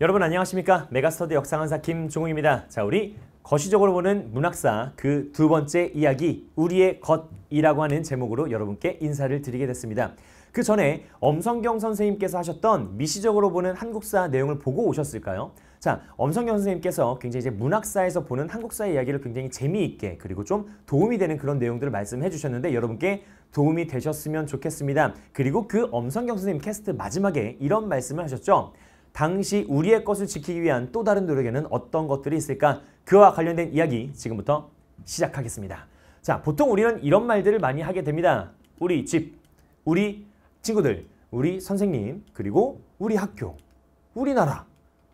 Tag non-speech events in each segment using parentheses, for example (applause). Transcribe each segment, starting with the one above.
여러분 안녕하십니까 메가스터디 역사강사 김종욱입니다 자 우리 거시적으로 보는 문학사 그 두 번째 이야기 우리의 것이라고 하는 제목으로 여러분께 인사를 드리게 됐습니다 그 전에 엄성경 선생님께서 하셨던 미시적으로 보는 한국사 내용을 보고 오셨을까요? 자, 엄성경 선생님께서 굉장히 이제 문학사에서 보는 한국사 의 이야기를 굉장히 재미있게 그리고 좀 도움이 되는 그런 내용들을 말씀해 주셨는데 여러분께 도움이 되셨으면 좋겠습니다. 그리고 그 엄성경 선생님 캐스트 마지막에 이런 말씀을 하셨죠. 당시 우리의 것을 지키기 위한 또 다른 노력에는 어떤 것들이 있을까? 그와 관련된 이야기 지금부터 시작하겠습니다. 자, 보통 우리는 이런 말들을 많이 하게 됩니다. 우리 집, 우리 친구들, 우리 선생님, 그리고 우리 학교, 우리나라,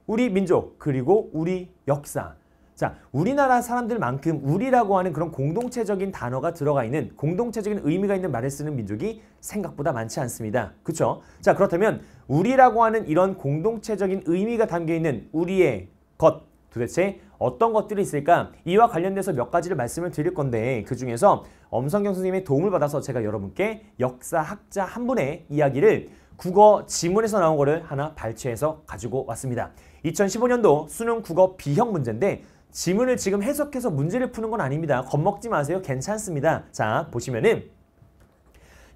우리 민족, 그리고 우리 역사. 자, 우리나라 사람들만큼 우리라고 하는 그런 공동체적인 단어가 들어가 있는 공동체적인 의미가 있는 말을 쓰는 민족이 생각보다 많지 않습니다. 그렇죠? 자, 그렇다면 우리라고 하는 이런 공동체적인 의미가 담겨있는 우리의 것 도대체 어떤 것들이 있을까? 이와 관련돼서 몇 가지를 말씀을 드릴 건데 그 중에서 엄성경 선생님의 도움을 받아서 제가 여러분께 역사학자 한 분의 이야기를 국어 지문에서 나온 거를 하나 발췌해서 가지고 왔습니다. 2015년도 수능 국어 비형 문제인데 지문을 지금 해석해서 문제를 푸는 건 아닙니다. 겁먹지 마세요. 괜찮습니다. 자, 보시면은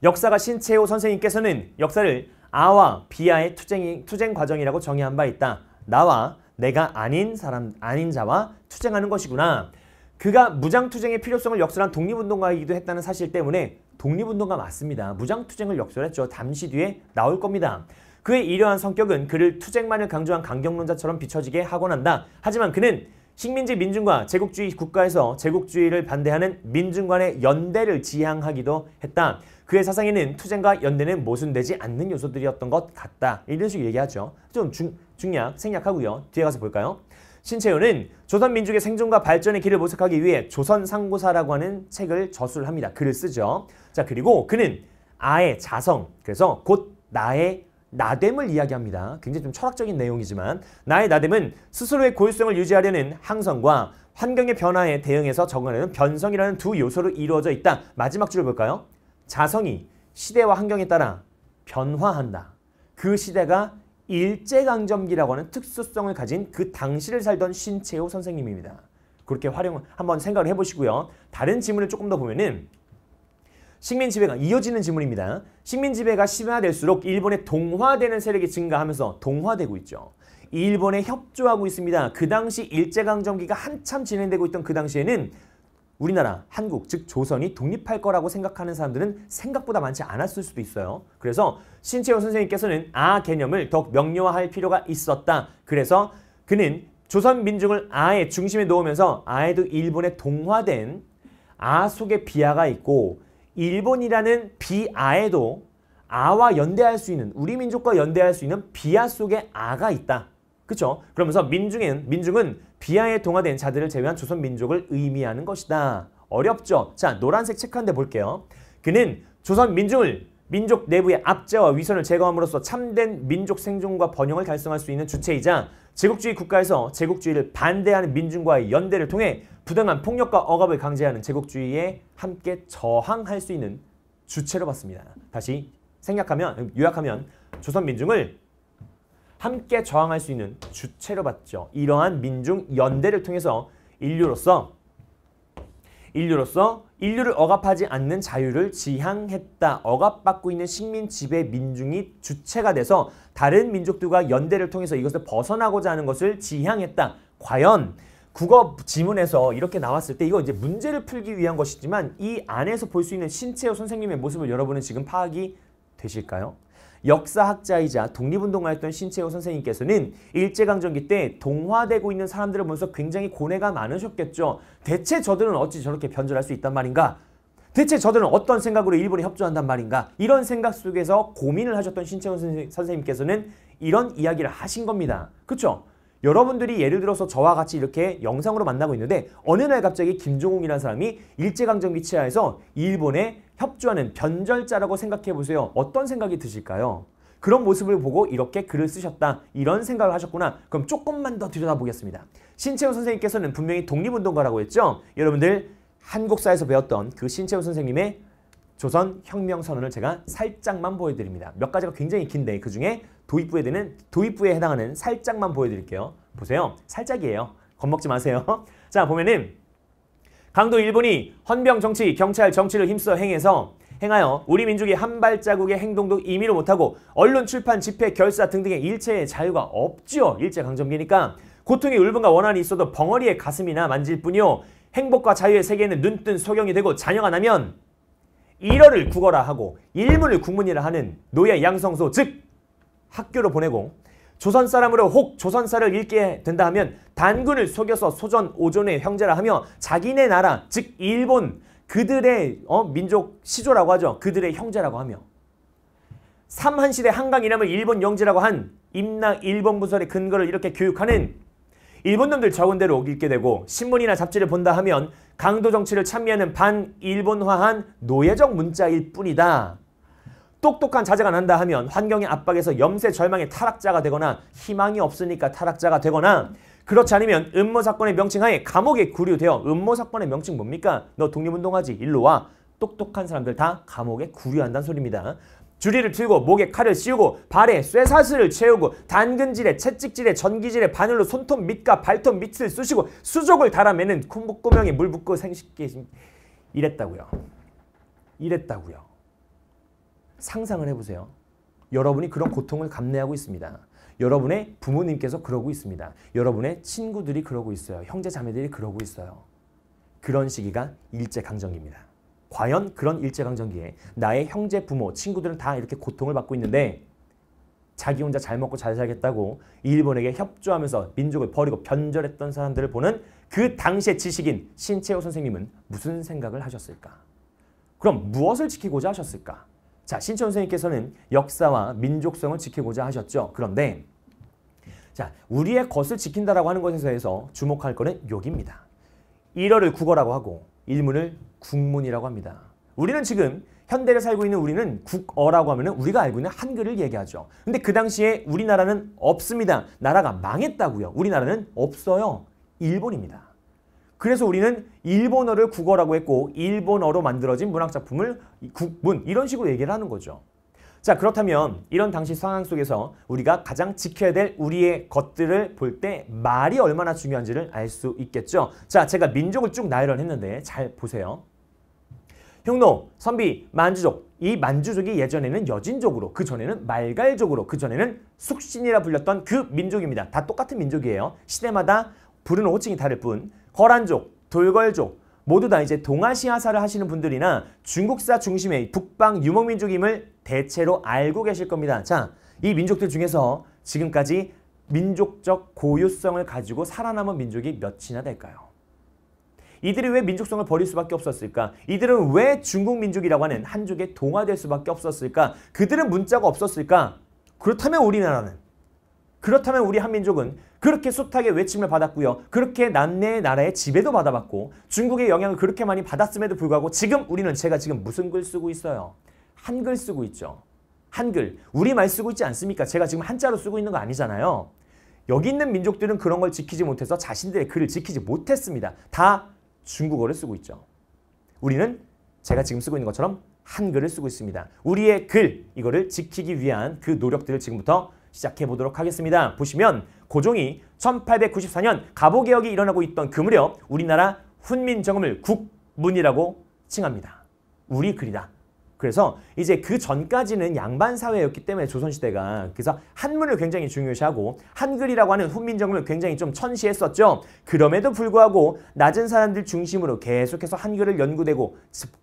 역사가 신채호 선생님께서는 역사를 아와 비아의 투쟁이, 투쟁 과정이라고 정의한 바 있다. 나와 내가 아닌 사람 아닌 자와 투쟁하는 것이구나. 그가 무장투쟁의 필요성을 역설한 독립운동가이기도 했다는 사실 때문에 독립운동가 맞습니다. 무장투쟁을 역설했죠. 잠시 뒤에 나올 겁니다. 그의 이러한 성격은 그를 투쟁만을 강조한 강경론자처럼 비춰지게 하곤 한다. 하지만 그는 식민지 민중과 제국주의 국가에서 제국주의를 반대하는 민중간의 연대를 지향하기도 했다. 그의 사상에는 투쟁과 연대는 모순되지 않는 요소들이었던 것 같다. 이런 식으로 얘기하죠. 좀 중, 중략, 생략하고요. 뒤에 가서 볼까요? 신채호는 조선민족의 생존과 발전의 길을 모색하기 위해 조선상고사라고 하는 책을 저술 합니다. 글을 쓰죠. 자 그리고 그는 아의 자성, 그래서 곧 나의 나됨을 이야기합니다. 굉장히 좀 철학적인 내용이지만 나의 나됨은 스스로의 고유성을 유지하려는 항성과 환경의 변화에 대응해서 적응하는 변성이라는 두 요소로 이루어져 있다. 마지막 줄을 볼까요? 자성이 시대와 환경에 따라 변화한다. 그 시대가 일제강점기라고 하는 특수성을 가진 그 당시를 살던 신채호 선생님입니다. 그렇게 활용 을 한번 생각을 해보시고요. 다른 질문을 조금 더 보면은 식민 지배가 이어지는 질문입니다 식민 지배가 심화될수록 일본에 동화되는 세력이 증가하면서 동화되고 있죠. 일본에 협조하고 있습니다. 그 당시 일제강점기가 한참 진행되고 있던 그 당시에는 우리나라, 한국, 즉 조선이 독립할 거라고 생각하는 사람들은 생각보다 많지 않았을 수도 있어요. 그래서 신채호 선생님께서는 아 개념을 더욱 명료화할 필요가 있었다. 그래서 그는 조선 민중을 아의 중심에 놓으면서 아에도 일본에 동화된 아 속에 비아가 있고 일본이라는 비아에도 아와 연대할 수 있는 우리 민족과 연대할 수 있는 비아 속에 아가 있다. 그렇죠? 그러면서 민중은 민중은 비하에 동화된 자들을 제외한 조선 민족을 의미하는 것이다. 어렵죠? 자, 노란색 책한대 볼게요. 그는 조선 민중을 민족 내부의 압제와 위선을 제거함으로써 참된 민족 생존과 번영을 달성할 수 있는 주체이자 제국주의 국가에서 제국주의를 반대하는 민중과의 연대를 통해 부당한 폭력과 억압을 강제하는 제국주의에 함께 저항할 수 있는 주체로 봤습니다. 다시 생략하면, 요약하면 조선 민중을 함께 저항할 수 있는 주체로 봤죠. 이러한 민중 연대를 통해서 인류로서 인류로서 인류를 억압하지 않는 자유를 지향했다. 억압받고 있는 식민 지배 민중이 주체가 돼서 다른 민족들과 연대를 통해서 이것을 벗어나고자 하는 것을 지향했다. 과연 국어 지문에서 이렇게 나왔을 때 이거 이제 문제를 풀기 위한 것이지만 이 안에서 볼 수 있는 신채호 선생님의 모습을 여러분은 지금 파악이 되실까요? 역사학자이자 독립운동가였던 신채호 선생님께서는 일제강점기 때 동화되고 있는 사람들을 보면서 굉장히 고뇌가 많으셨겠죠. 대체 저들은 어찌 저렇게 변절할 수 있단 말인가? 대체 저들은 어떤 생각으로 일본에 협조한단 말인가? 이런 생각 속에서 고민을 하셨던 신채호 선생, 님께서는 이런 이야기를 하신 겁니다. 그렇죠? 여러분들이 예를 들어서 저와 같이 이렇게 영상으로 만나고 있는데 어느 날 갑자기 김종웅이라는 사람이 일제강점기 치하에서 일본에 협조하는 변절자라고 생각해 보세요. 어떤 생각이 드실까요? 그런 모습을 보고 이렇게 글을 쓰셨다 이런 생각을 하셨구나 그럼 조금만 더 들여다보겠습니다 신채호 선생님께서는 분명히 독립운동가라고 했죠 여러분들 한국사에서 배웠던 그 신채호 선생님의 조선혁명선언을 제가 살짝만 보여드립니다 몇 가지가 굉장히 긴데 그 중에 도입부에 되는 도입부에 해당하는 살짝만 보여드릴게요 보세요 살짝이에요 겁먹지 마세요 (laughs) 자 보면은 강도 일본이 헌병 정치, 경찰 정치를 힘써 행해서 행하여 우리 민족이 한 발자국의 행동도 임의로 못하고 언론, 출판, 집회, 결사 등등의 일체의 자유가 없지요. 일제강점기니까 고통의 울분과 원한이 있어도 벙어리의 가슴이나 만질 뿐이요. 행복과 자유의 세계는 눈뜬 소경이 되고 자녀가 나면 일어를 국어라 하고 일문을 국문이라 하는 노예 양성소 즉 학교로 보내고 조선 사람으로 혹 조선사를 읽게 된다 하면 단군을 속여서 소전 오존의 형제라 하며 자기네 나라 즉 일본 그들의 어, 민족 시조라고 하죠. 그들의 형제라고 하며 삼한시대 한강 이남을 일본 영지라고 한 임나 일본 부설의 근거를 이렇게 교육하는 일본 놈들 적은 대로 읽게 되고 신문이나 잡지를 본다 하면 강도 정치를 참미하는 반일본화한 노예적 문자일 뿐이다. 똑똑한 자제가 난다 하면 환경의 압박에서 염세 절망의 타락자가 되거나 희망이 없으니까 타락자가 되거나 그렇지 않으면 음모 사건의 명칭하에 감옥에 구류되어 음모 사건의 명칭 뭡니까? 너 독립운동하지 일로 와. 똑똑한 사람들 다 감옥에 구류한다는 소리입니다. 주리를 틀고 목에 칼을 씌우고 발에 쇠사슬을 채우고 당근질에 채찍질에 전기질에 바늘로 손톱 밑과 발톱 밑을 쑤시고 수족을 달아매는 콤보꼬명에 물 붓고 생식기 이랬다고요. 이랬다고요. 상상을 해보세요. 여러분이 그런 고통을 감내하고 있습니다. 여러분의 부모님께서 그러고 있습니다. 여러분의 친구들이 그러고 있어요. 형제 자매들이 그러고 있어요. 그런 시기가 일제강점기입니다. 과연 그런 일제강점기에 나의 형제, 부모, 친구들은 다 이렇게 고통을 받고 있는데 자기 혼자 잘 먹고 잘 살겠다고 일본에게 협조하면서 민족을 버리고 변절했던 사람들을 보는 그 당시의 지식인 신채호 선생님은 무슨 생각을 하셨을까? 그럼 무엇을 지키고자 하셨을까? 자, 신천 선생님께서는 역사와 민족성을 지키고자 하셨죠. 그런데 자, 우리의 것을 지킨다라고 하는 것에서 해서 주목할 거는 여기입니다. 1어를 국어라고 하고 일문을 국문이라고 합니다. 우리는 지금 현대를 살고 있는 우리는 국어라고 하면 우리가 알고 있는 한글을 얘기하죠. 근데 그 당시에 우리나라는 없습니다. 나라가 망했다고요. 우리나라는 없어요. 일본입니다. 그래서 우리는 일본어를 국어라고 했고 일본어로 만들어진 문학작품을 국문 이런 식으로 얘기를 하는 거죠. 자 그렇다면 이런 당시 상황 속에서 우리가 가장 지켜야 될 우리의 것들을 볼 때 말이 얼마나 중요한지를 알 수 있겠죠. 자 제가 민족을 쭉 나열을 했는데 잘 보세요. 흉노, 선비, 만주족 이 만주족이 예전에는 여진족으로 그 전에는 말갈족으로 그 전에는 숙신이라 불렸던 그 민족입니다. 다 똑같은 민족이에요. 시대마다 부르는 호칭이 다를 뿐 허란족 돌궐족 모두 다 이제 동아시아사를 하시는 분들이나 중국사 중심의 북방 유목민족임을 대체로 알고 계실 겁니다. 자, 이 민족들 중에서 지금까지 민족적 고유성을 가지고 살아남은 민족이 몇이나 될까요? 이들이 왜 민족성을 버릴 수밖에 없었을까? 이들은 왜 중국 민족이라고 하는 한족에 동화될 수밖에 없었을까? 그들은 문자가 없었을까? 그렇다면 우리나라는? 그렇다면 우리 한민족은 그렇게 숱하게 외침을 받았고요. 그렇게 남네 나라의 지배도 받아봤고 중국의 영향을 그렇게 많이 받았음에도 불구하고 지금 우리는 제가 지금 무슨 글 쓰고 있어요? 한글 쓰고 있죠. 한글. 우리말 쓰고 있지 않습니까? 제가 지금 한자로 쓰고 있는 거 아니잖아요. 여기 있는 민족들은 그런 걸 지키지 못해서 자신들의 글을 지키지 못했습니다. 다 중국어를 쓰고 있죠. 우리는 제가 지금 쓰고 있는 것처럼 한글을 쓰고 있습니다. 우리의 글, 이거를 지키기 위한 그 노력들을 지금부터 시작해 보도록 하겠습니다. 보시면 고종이 1894년 갑오개혁이 일어나고 있던 그 무렵 우리나라 훈민정음을 국문이라고 칭합니다. 우리 글이다. 그래서 이제 그 전까지는 양반 사회였기 때문에 조선시대가 그래서 한문을 굉장히 중요시하고 한글이라고 하는 훈민정음을 굉장히 좀 천시했었죠. 그럼에도 불구하고 낮은 사람들 중심으로 계속해서 한글을 연구되고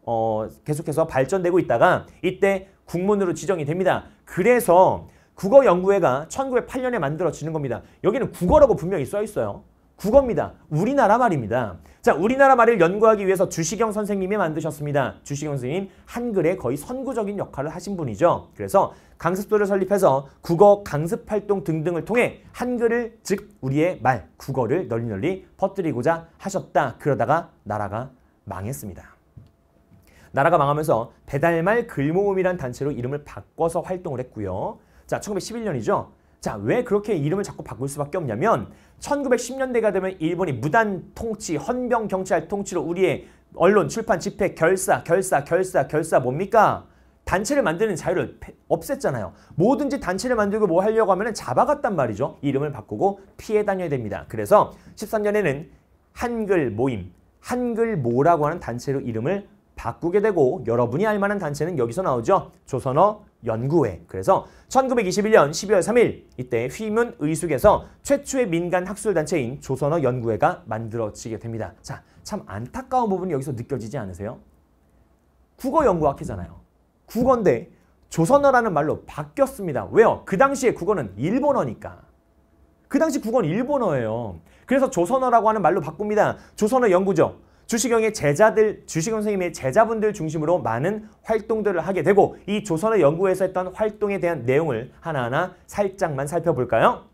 어, 계속해서 발전되고 있다가 이때 국문으로 지정이 됩니다. 그래서 국어 연구회가 1908년에 만들어지는 겁니다. 여기는 국어라고 분명히 써 있어요. 국어입니다. 우리나라 말입니다. 자, 우리나라 말을 연구하기 위해서 주시경 선생님이 만드셨습니다. 주시경 선생님 한글에 거의 선구적인 역할을 하신 분이죠. 그래서 강습도를 설립해서 국어 강습 활동 등등을 통해 한글을 즉 우리의 말, 국어를 널리 널리 퍼뜨리고자 하셨다. 그러다가 나라가 망했습니다. 나라가 망하면서 배달말 글모음이란 단체로 이름을 바꿔서 활동을 했고요. 자, 1911년이죠. 자, 왜 그렇게 이름을 자꾸 바꿀 수밖에 없냐면 1910년대가 되면 일본이 무단 통치, 헌병 경찰 통치로 우리의 언론, 출판, 집회, 결사, 결사, 결사, 결사 뭡니까? 단체를 만드는 자유를 없앴잖아요. 뭐든지 단체를 만들고 뭐 하려고 하면 잡아갔단 말이죠. 이름을 바꾸고 피해 다녀야 됩니다. 그래서 13년에는 한글 모임, 한글 모라고 하는 단체로 이름을 바꾸게 되고 여러분이 알 만한 단체는 여기서 나오죠. 조선어 연구회. 그래서 1921년 12월 3일 이때 휘문 의숙에서 최초의 민간 학술단체인 조선어 연구회가 만들어지게 됩니다. 자, 참 안타까운 부분이 여기서 느껴지지 않으세요? 국어 연구학회잖아요. 국어인데 조선어라는 말로 바뀌었습니다. 왜요? 그 당시에 국어는 일본어니까. 그 당시 국어는 일본어예요. 그래서 조선어라고 하는 말로 바꿉니다. 조선어 연구죠. 주시경의 제자들, 주시경 선생님의 제자분들 중심으로 많은 활동들을 하게 되고 이 조선의 연구에서 했던 활동에 대한 내용을 하나하나 살짝만 살펴볼까요?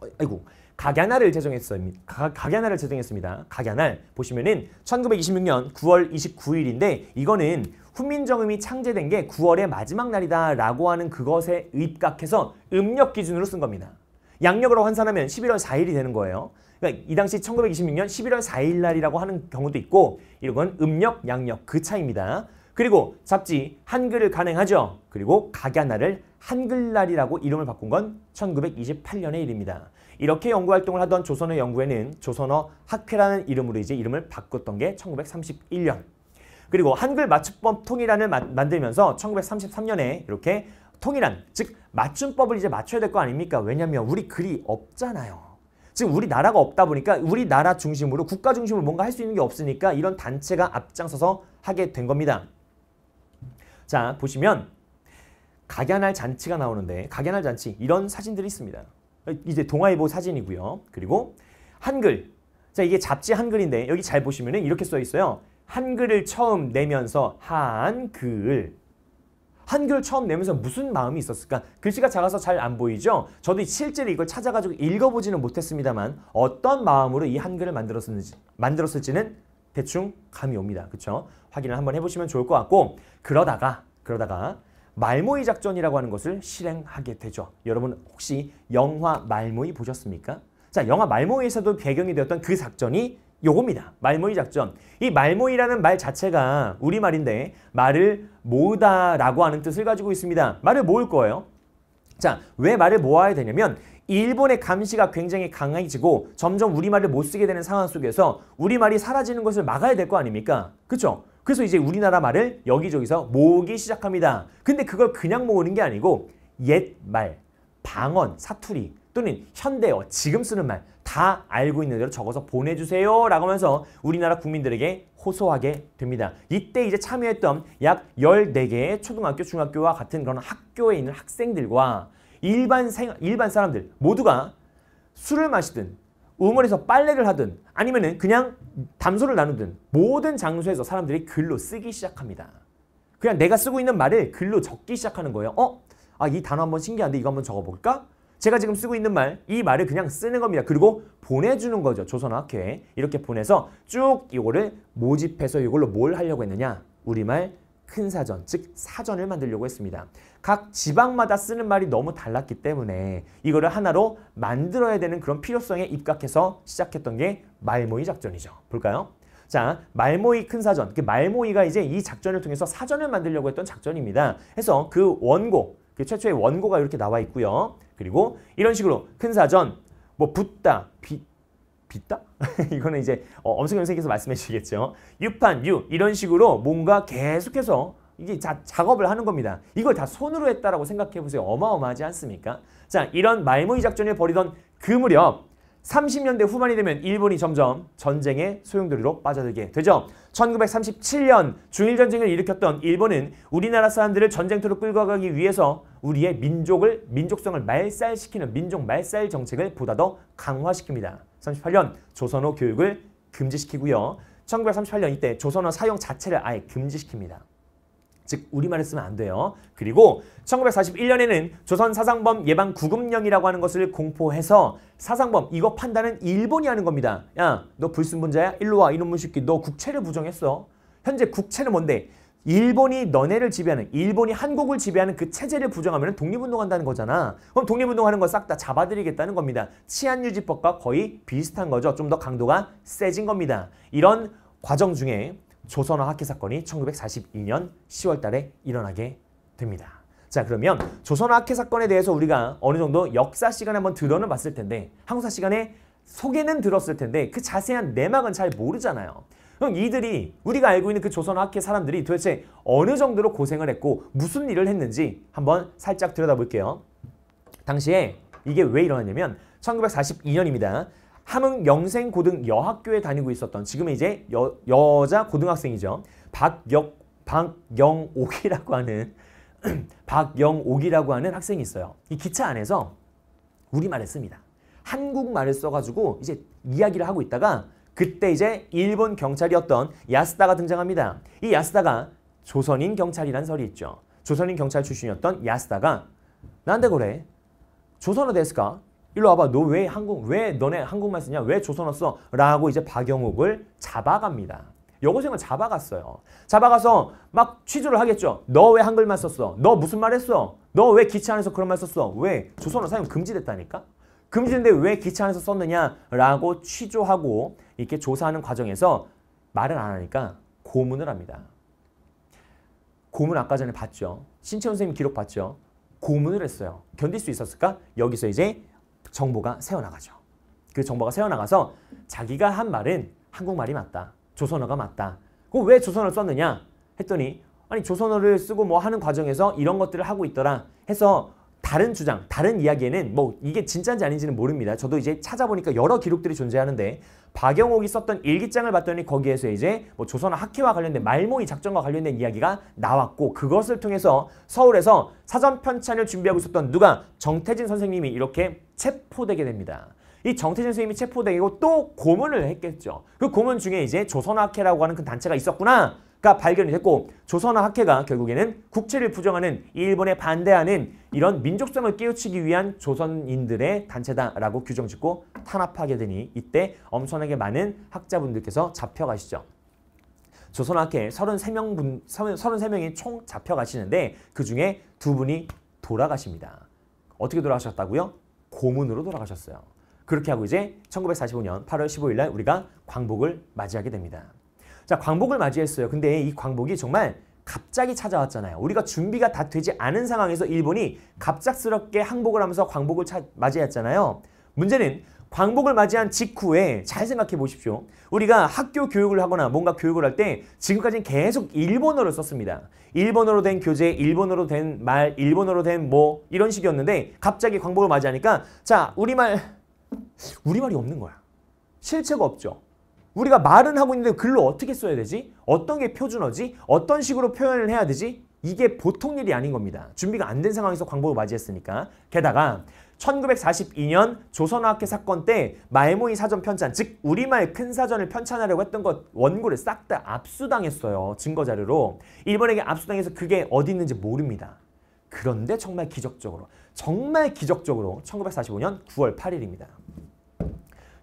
어, 아이고, 각야날을 제정했습니다. 각야날을 제정했습니다. 각야날 보시면은 1926년 9월 29일인데 이거는 훈민정음이 창제된 게 9월의 마지막 날이다라고 하는 그것에 입각해서 음력 기준으로 쓴 겁니다. 양력으로 환산하면 11월 4일이 되는 거예요. 그러니까 이 당시 1926년 11월 4일 날이라고 하는 경우도 있고 이건 런 음력, 양력 그 차이입니다. 그리고 잡지 한글을 간행하죠. 그리고 가갸나를 한글날이라고 이름을 바꾼 건 1928년의 일입니다. 이렇게 연구 활동을 하던 조선어 연구에는 조선어 학회라는 이름으로 이제 이름을 바꿨던 게 1931년. 그리고 한글 맞춤법 통일안을 마, 만들면서 1933년에 이렇게 통일안, 즉 맞춤법을 이제 맞춰야 될 거 아닙니까? 왜냐면 하 우리 글이 없잖아요. 즉 우리나라가 없다 보니까 우리나라 중심으로 국가 중심으로 뭔가 할 수 있는 게 없으니까 이런 단체가 앞장서서 하게 된 겁니다. 자 보시면 각야날 잔치가 나오는데 각야날 잔치 이런 사진들이 있습니다. 이제 동아일보 사진이고요. 그리고 한글 자 이게 잡지 한글인데 여기 잘 보시면 이렇게 써 있어요. 한글을 처음 내면서 한글 한글 처음 내면서 무슨 마음이 있었을까? 글씨가 작아서 잘 안 보이죠? 저도 실제로 이걸 찾아가지고 읽어보지는 못했습니다만 어떤 마음으로 이 한글을 만들었는지, 만들었을지는 대충 감이 옵니다. 그쵸? 확인을 한번 해보시면 좋을 것 같고 그러다가 그러다가 말모이 작전이라고 하는 것을 실행하게 되죠. 여러분 혹시 영화 말모이 보셨습니까? 자, 영화 말모이에서도 배경이 되었던 그 작전이 요겁니다. 말모이 작전. 이 말모이라는 말 자체가 우리말인데 말을 모으다라고 하는 뜻을 가지고 있습니다. 말을 모을 거예요. 자, 왜 말을 모아야 되냐면 일본의 감시가 굉장히 강해지고 점점 우리말을 못 쓰게 되는 상황 속에서 우리말이 사라지는 것을 막아야 될 거 아닙니까? 그쵸 그래서 이제 우리나라 말을 여기저기서 모으기 시작합니다. 근데 그걸 그냥 모으는 게 아니고 옛말, 방언, 사투리 또는 현대어, 지금 쓰는 말다 알고 있는 대로 적어서 보내주세요 라고 하면서 우리나라 국민들에게 호소하게 됩니다. 이때 이제 참여했던 약 14개의 초등학교, 중학교와 같은 그런 학교에 있는 학생들과 일반, 생, 일반 사람들 모두가 술을 마시든 우물에서 빨래를 하든 아니면 그냥 담소를 나누든 모든 장소에서 사람들이 글로 쓰기 시작합니다. 그냥 내가 쓰고 있는 말을 글로 적기 시작하는 거예요. 어? 아, 이 단어 한번 신기한데 이거 한번 적어볼까? 제가 지금 쓰고 있는 말, 이 말을 그냥 쓰는 겁니다. 그리고 보내주는 거죠. 조선학회에. 이렇게 보내서 쭉 이거를 모집해서 이걸로 뭘 하려고 했느냐. 우리말 큰 사전, 즉 사전을 만들려고 했습니다. 각 지방마다 쓰는 말이 너무 달랐기 때문에 이거를 하나로 만들어야 되는 그런 필요성에 입각해서 시작했던 게 말모이 작전이죠. 볼까요? 자, 말모이 큰 사전. 그 말모이가 이제 이 작전을 통해서 사전을 만들려고 했던 작전입니다. 해서 그 원고, 그 최초의 원고가 이렇게 나와 있고요. 그리고 이런 식으로 큰 사전, 뭐 붙다, 비, 빗다? (laughs) 이거는 이제 어, 엄숙현 선생님께서 말씀해 주시겠죠. 유판, 유 이런 식으로 뭔가 계속해서 이게 자, 작업을 하는 겁니다. 이걸 다 손으로 했다라고 생각해 보세요. 어마어마하지 않습니까? 자, 이런 말모이 작전을 벌이던 그 무렵 30년대 후반이 되면 일본이 점점 전쟁의 소용돌이로 빠져들게 되죠. 1937년 중일전쟁을 일으켰던 일본은 우리나라 사람들을 전쟁터로 끌고 가기 위해서 우리의 민족을 민족성을 말살시키는 민족 말살 정책을 보다 더 강화시킵니다. 38년 조선어 교육을 금지시키고요. 1938년 이때 조선어 사용 자체를 아예 금지시킵니다. 즉 우리말을 쓰면 안 돼요. 그리고 1941년에는 조선 사상범 예방 구금령이라고 하는 것을 공포해서 사상범 이거 판단은 일본이 하는 겁니다. 야 너 불순분자야? 일로 와 이놈의 새기너 국채를 부정했어. 현재 국채는 뭔데? 일본이 너네를 지배하는 일본이 한국을 지배하는 그 체제를 부정하면 독립운동한다는 거잖아. 그럼 독립운동하는 걸 싹 다 잡아들이겠다는 겁니다. 치안유지법과 거의 비슷한 거죠. 좀 더 강도가 세진 겁니다. 이런 과정 중에 조선어 학회 사건이 1942년 10월 달에 일어나게 됩니다. 자 그러면 조선어 학회 사건에 대해서 우리가 어느 정도 역사 시간에 한번 들어는 봤을 텐데 한국사 시간에 소개는 들었을 텐데 그 자세한 내막은 잘 모르잖아요. 그럼 이들이 우리가 알고 있는 그 조선 어학회 사람들이 도대체 어느 정도로 고생을 했고 무슨 일을 했는지 한번 살짝 들여다볼게요. 당시에 이게 왜 일어났냐면 1942년입니다. 함흥 영생고등 여학교에 다니고 있었던 지금 이제 여, 여자 고등학생이죠. 박역 박영옥이라고 하는 (clears throat) 박영옥이라고 하는 학생이 있어요. 이 기차 안에서 우리말을 씁니다. 한국말을 써가지고 이제 이야기를 하고 있다가 그때 이제 일본 경찰이었던 야스다가 등장합니다. 이 야스다가 조선인 경찰이란 설이 있죠. 조선인 경찰 출신이었던 야스다가 난데 그래 조선어 데스까 일로 와봐. 너 왜 한국 왜 너네 한국만 쓰냐? 왜 조선어 써? 라고 이제 박영욱을 잡아갑니다. 여고생을 잡아갔어요. 잡아가서 막 취조를 하겠죠. 너 왜 한글만 썼어? 너 무슨 말 했어? 너 왜 기차 안에서 그런 말 썼어? 왜? 조선어 사용 금지됐다니까? 금지인데 왜 기차 안에서 썼느냐라고 취조하고 이렇게 조사하는 과정에서 말을 안 하니까 고문을 합니다. 고문 아까 전에 봤죠. 신채원 선생님 기록 봤죠. 고문을 했어요. 견딜 수 있었을까? 여기서 이제 정보가 새어나가죠. 그 정보가 새어나가서 자기가 한 말은 한국말이 맞다. 조선어가 맞다. 그럼 왜 조선어를 썼느냐? 했더니 아니 조선어를 쓰고 뭐 하는 과정에서 이런 것들을 하고 있더라 해서 다른 주장, 다른 이야기에는 뭐 이게 진짜인지 아닌지는 모릅니다. 저도 이제 찾아보니까 여러 기록들이 존재하는데 박영옥이 썼던 일기장을 봤더니 거기에서 이제 뭐 조선 학회와 관련된 말모이 작전과 관련된 이야기가 나왔고 그것을 통해서 서울에서 사전 편찬을 준비하고 있었던 누가 정태진 선생님이 이렇게 체포되게 됩니다. 이 정태진 선생님이 체포되고 또 고문을 했겠죠. 그 고문 중에 이제 조선학회라고 하는 그 단체가 있었구나 가 발견이 됐고 조선화 학회가 결국에는 국채를 부정하는 일본에 반대하는 이런 민족성을 깨우치기 위한 조선인들의 단체다라고 규정짓고 탄압하게 되니 이때 엄청나게 많은 학자분들께서 잡혀가시죠. 조선화 학회 33명 분, 33명이 총 잡혀가시는데 그 중에 두 분이 돌아가십니다. 어떻게 돌아가셨다고요? 고문으로 돌아가셨어요. 그렇게 하고 이제 1945년 8월 15일 날 우리가 광복을 맞이하게 됩니다. 자, 광복을 맞이했어요. 근데 이 광복이 정말 갑자기 찾아왔잖아요. 우리가 준비가 다 되지 않은 상황에서 일본이 갑작스럽게 항복을 하면서 광복을 차, 맞이했잖아요. 문제는 광복을 맞이한 직후에 잘 생각해 보십시오. 우리가 학교 교육을 하거나 뭔가 교육을 할 때 지금까지는 계속 일본어를 썼습니다. 일본어로 된 교재, 일본어로 된 말, 일본어로 된 뭐 이런 식이었는데 갑자기 광복을 맞이하니까 자, 우리말, 우리말이 없는 거야. 실체가 없죠. 우리가 말은 하고 있는데 글로 어떻게 써야 되지? 어떤 게 표준어지? 어떤 식으로 표현을 해야 되지? 이게 보통 일이 아닌 겁니다. 준비가 안 된 상황에서 광복을 맞이했으니까. 게다가 1942년 조선학회 사건 때 말모이 사전 편찬, 즉 우리말 큰 사전을 편찬하려고 했던 것 원고를 싹 다 압수당했어요. 증거자료로. 일본에게 압수당해서 그게 어디 있는지 모릅니다. 그런데 정말 기적적으로, 정말 기적적으로 1945년 9월 8일입니다.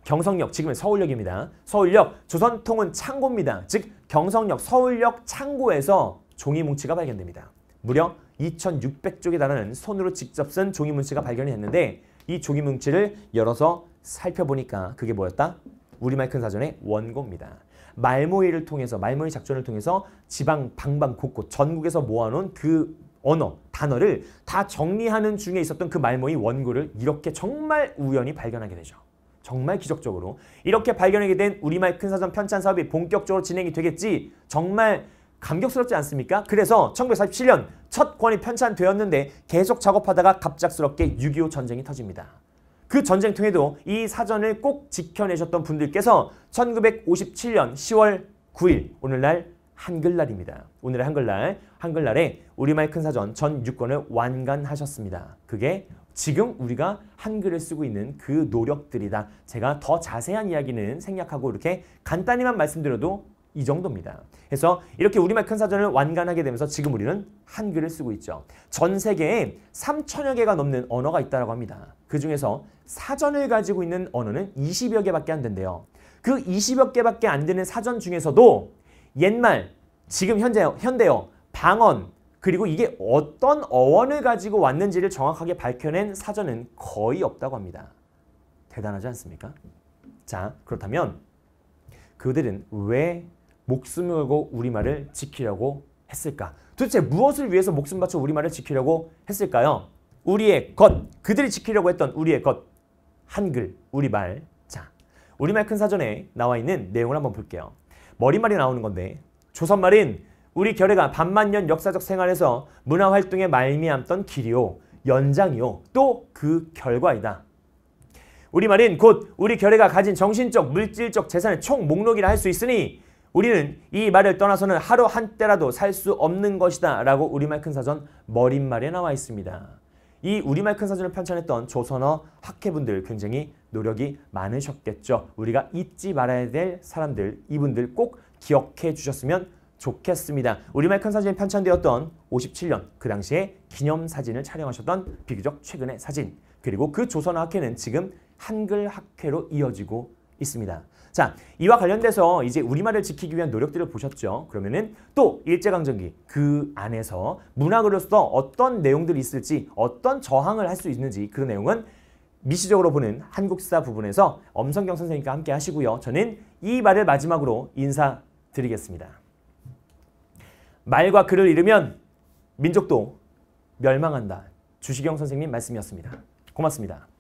경성역, 지금은 서울역입니다. 서울역, 조선통은 창고입니다. 즉 경성역, 서울역 창고에서 종이 뭉치가 발견됩니다. 무려 2,600쪽에 달하는 손으로 직접 쓴 종이 뭉치가 발견이 됐는데 이 종이 뭉치를 열어서 살펴보니까 그게 뭐였다? 우리말 큰 사전의 원고입니다. 말모이를 통해서 말모이 작전을 통해서 지방 방방 곳곳 전국에서 모아놓은 그 언어, 단어를 다 정리하는 중에 있었던 그 말모이 원고를 이렇게 정말 우연히 발견하게 되죠. 정말 기적적으로 이렇게 발견하게 된 우리말 큰 사전 편찬 사업이 본격적으로 진행이 되겠지 정말 감격스럽지 않습니까? 그래서 1947년 첫 권이 편찬되었는데 계속 작업하다가 갑작스럽게 6.25 전쟁이 터집니다. 그 전쟁 통에도 이 사전을 꼭 지켜내셨던 분들께서 1957년 10월 9일 오늘날 한글날입니다. 오늘의 한글날, 한글날에 우리말 큰 사전 전 6권을 완간하셨습니다. 그게 지금 우리가 한글을 쓰고 있는 그 노력들이다. 제가 더 자세한 이야기는 생략하고 이렇게 간단히만 말씀드려도 이 정도입니다. 그래서 이렇게 우리말 큰 사전을 완간하게 되면서 지금 우리는 한글을 쓰고 있죠. 전 세계에 3천여 개가 넘는 언어가 있다고 합니다. 그 중에서 사전을 가지고 있는 언어는 20여 개밖에 안 된대요. 그 20여 개밖에 안 되는 사전 중에서도 옛말, 지금 현재, 현대어, 방언, 그리고 이게 어떤 어원을 가지고 왔는지를 정확하게 밝혀낸 사전은 거의 없다고 합니다. 대단하지 않습니까? 자, 그렇다면 그들은 왜 목숨을 걸고 우리말을 지키려고 했을까? 도대체 무엇을 위해서 목숨 바쳐 우리말을 지키려고 했을까요? 우리의 것, 그들이 지키려고 했던 우리의 것, 한글, 우리말. 자, 우리말 큰 사전에 나와 있는 내용을 한번 볼게요. 머리말이 나오는 건데 조선말인 우리 결의가 반만년 역사적 생활에서 문화활동에 말미암던 길이요 연장이요 또 그 결과이다. 우리말인 곧 우리 결의가 가진 정신적 물질적 재산의 총 목록이라 할 수 있으니 우리는 이 말을 떠나서는 하루 한 때라도 살 수 없는 것이다 라고 우리말 큰 사전 머릿말에 나와 있습니다. 이 우리말 큰 사전을 편찬했던 조선어 학회분들 굉장히 노력이 많으셨겠죠. 우리가 잊지 말아야 될 사람들 이분들 꼭 기억해 주셨으면 좋겠습니다. 우리말 큰 사진이 편찬되었던 57년 그 당시에 기념사진을 촬영하셨던 비교적 최근의 사진 그리고 그 조선학회는 지금 한글학회로 이어지고 있습니다. 자, 이와 관련돼서 이제 우리말을 지키기 위한 노력들을 보셨죠? 그러면은 또 일제강점기 그 안에서 문학으로서 어떤 내용들이 있을지 어떤 저항을 할 수 있는지 그런 내용은 미시적으로 보는 한국사 부분에서 엄성경 선생님과 함께 하시고요. 저는 이 말을 마지막으로 인사드리겠습니다. 말과 글을 잃으면 민족도 멸망한다. 주시경 선생님 말씀이었습니다. 고맙습니다.